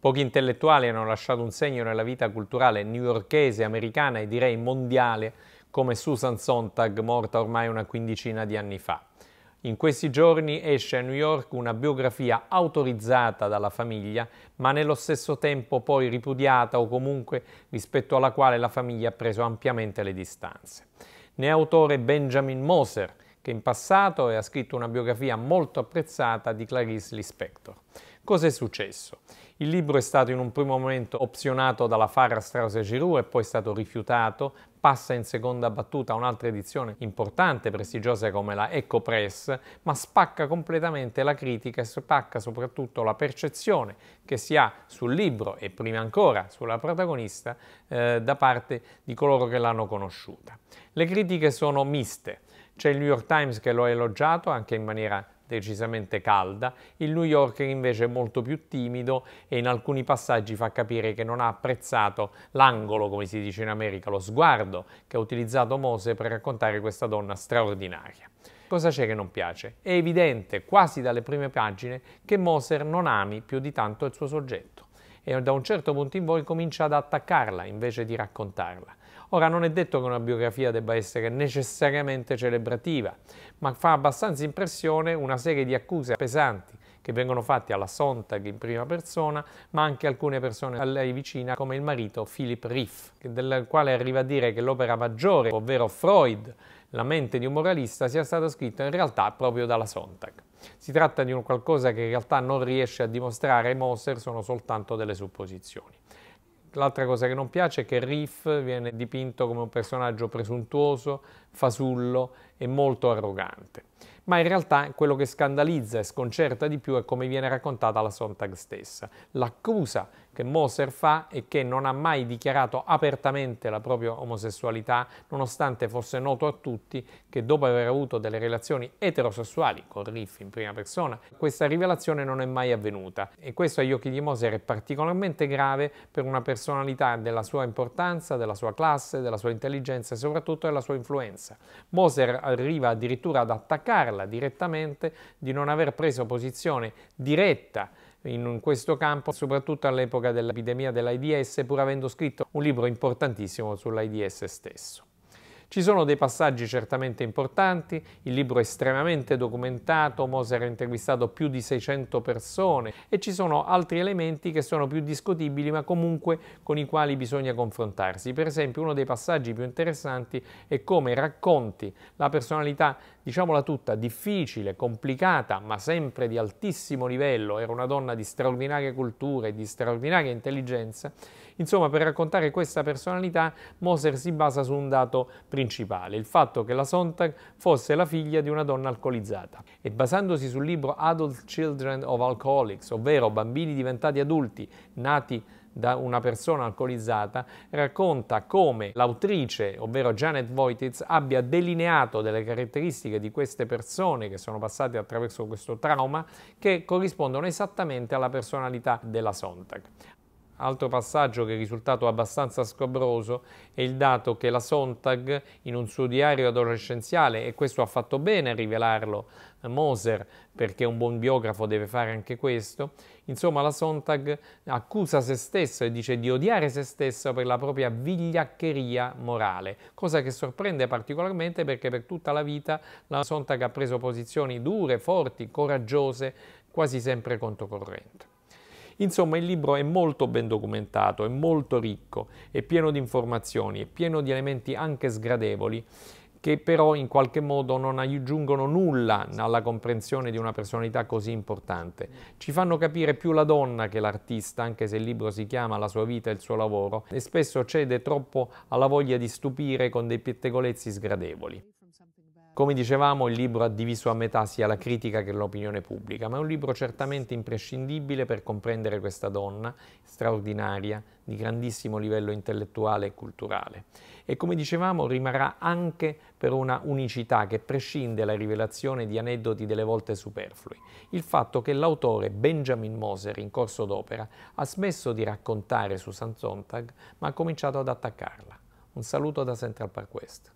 Pochi intellettuali hanno lasciato un segno nella vita culturale newyorchese, americana e direi mondiale, come Susan Sontag, morta ormai una quindicina di anni fa. In questi giorni esce a New York una biografia autorizzata dalla famiglia, ma nello stesso tempo poi ripudiata o comunque rispetto alla quale la famiglia ha preso ampiamente le distanze. Ne è autore Benjamin Moser, che in passato ha scritto una biografia molto apprezzata di Clarice Lispector. Cos'è successo? Il libro è stato in un primo momento opzionato dalla Farah Strauss Giroux e poi è stato rifiutato, passa in seconda battuta un'altra edizione importante, prestigiosa come la Eco Press, ma spacca completamente la critica e spacca soprattutto la percezione che si ha sul libro e prima ancora sulla protagonista eh, da parte di coloro che l'hanno conosciuta. Le critiche sono miste. C'è il New York Times che lo ha elogiato anche in maniera decisamente calda, il New Yorker invece è molto più timido e in alcuni passaggi fa capire che non ha apprezzato l'angolo, come si dice in America, lo sguardo che ha utilizzato Mose per raccontare questa donna straordinaria. Cosa c'è che non piace? È evidente, quasi dalle prime pagine, che Moser non ami più di tanto il suo soggetto e da un certo punto in voi comincia ad attaccarla invece di raccontarla. Ora non è detto che una biografia debba essere necessariamente celebrativa, ma fa abbastanza impressione una serie di accuse pesanti che vengono fatte alla Sontag in prima persona, ma anche alcune persone a lei vicina come il marito Philip Riff, del quale arriva a dire che l'opera maggiore, ovvero Freud, la mente di un moralista sia stata scritta in realtà proprio dalla Sontag. Si tratta di un qualcosa che in realtà non riesce a dimostrare Moser, sono soltanto delle supposizioni. L'altra cosa che non piace è che Riff viene dipinto come un personaggio presuntuoso, fasullo e molto arrogante. Ma in realtà quello che scandalizza e sconcerta di più è come viene raccontata la Sontag stessa. L'accusa che Moser fa è che non ha mai dichiarato apertamente la propria omosessualità, nonostante fosse noto a tutti che dopo aver avuto delle relazioni eterosessuali con Riff in prima persona, questa rivelazione non è mai avvenuta. E questo agli occhi di Moser è particolarmente grave per una personalità della sua importanza, della sua classe, della sua intelligenza e soprattutto della sua influenza. Moser arriva addirittura ad attaccarla direttamente, di non aver preso posizione diretta in questo campo, soprattutto all'epoca dell'epidemia dell'AIDS, pur avendo scritto un libro importantissimo sull'AIDS stesso. Ci sono dei passaggi certamente importanti, il libro è estremamente documentato, Moser ha intervistato più di 600 persone e ci sono altri elementi che sono più discutibili ma comunque con i quali bisogna confrontarsi. Per esempio uno dei passaggi più interessanti è come racconti la personalità, diciamola tutta, difficile, complicata ma sempre di altissimo livello, era una donna di straordinarie culture e di straordinaria intelligenza Insomma, per raccontare questa personalità, Moser si basa su un dato principale, il fatto che la Sontag fosse la figlia di una donna alcolizzata. E basandosi sul libro Adult Children of Alcoholics, ovvero bambini diventati adulti, nati da una persona alcolizzata, racconta come l'autrice, ovvero Janet Voititz, abbia delineato delle caratteristiche di queste persone che sono passate attraverso questo trauma che corrispondono esattamente alla personalità della Sontag. Altro passaggio che è risultato abbastanza scobroso è il dato che la Sontag in un suo diario adolescenziale, e questo ha fatto bene a rivelarlo eh, Moser, perché un buon biografo deve fare anche questo, insomma la Sontag accusa se stesso e dice di odiare se stesso per la propria vigliaccheria morale, cosa che sorprende particolarmente perché per tutta la vita la Sontag ha preso posizioni dure, forti, coraggiose, quasi sempre controcorrente. Insomma, il libro è molto ben documentato, è molto ricco, è pieno di informazioni, è pieno di elementi anche sgradevoli che però in qualche modo non aggiungono nulla alla comprensione di una personalità così importante. Ci fanno capire più la donna che l'artista, anche se il libro si chiama La sua vita e il suo lavoro, e spesso cede troppo alla voglia di stupire con dei pettegolezzi sgradevoli. Come dicevamo, il libro ha diviso a metà sia la critica che l'opinione pubblica, ma è un libro certamente imprescindibile per comprendere questa donna straordinaria, di grandissimo livello intellettuale e culturale. E come dicevamo, rimarrà anche per una unicità che prescinde la rivelazione di aneddoti delle volte superflui. Il fatto che l'autore Benjamin Moser, in corso d'opera, ha smesso di raccontare Susan Sontag, ma ha cominciato ad attaccarla. Un saluto da Central Park West.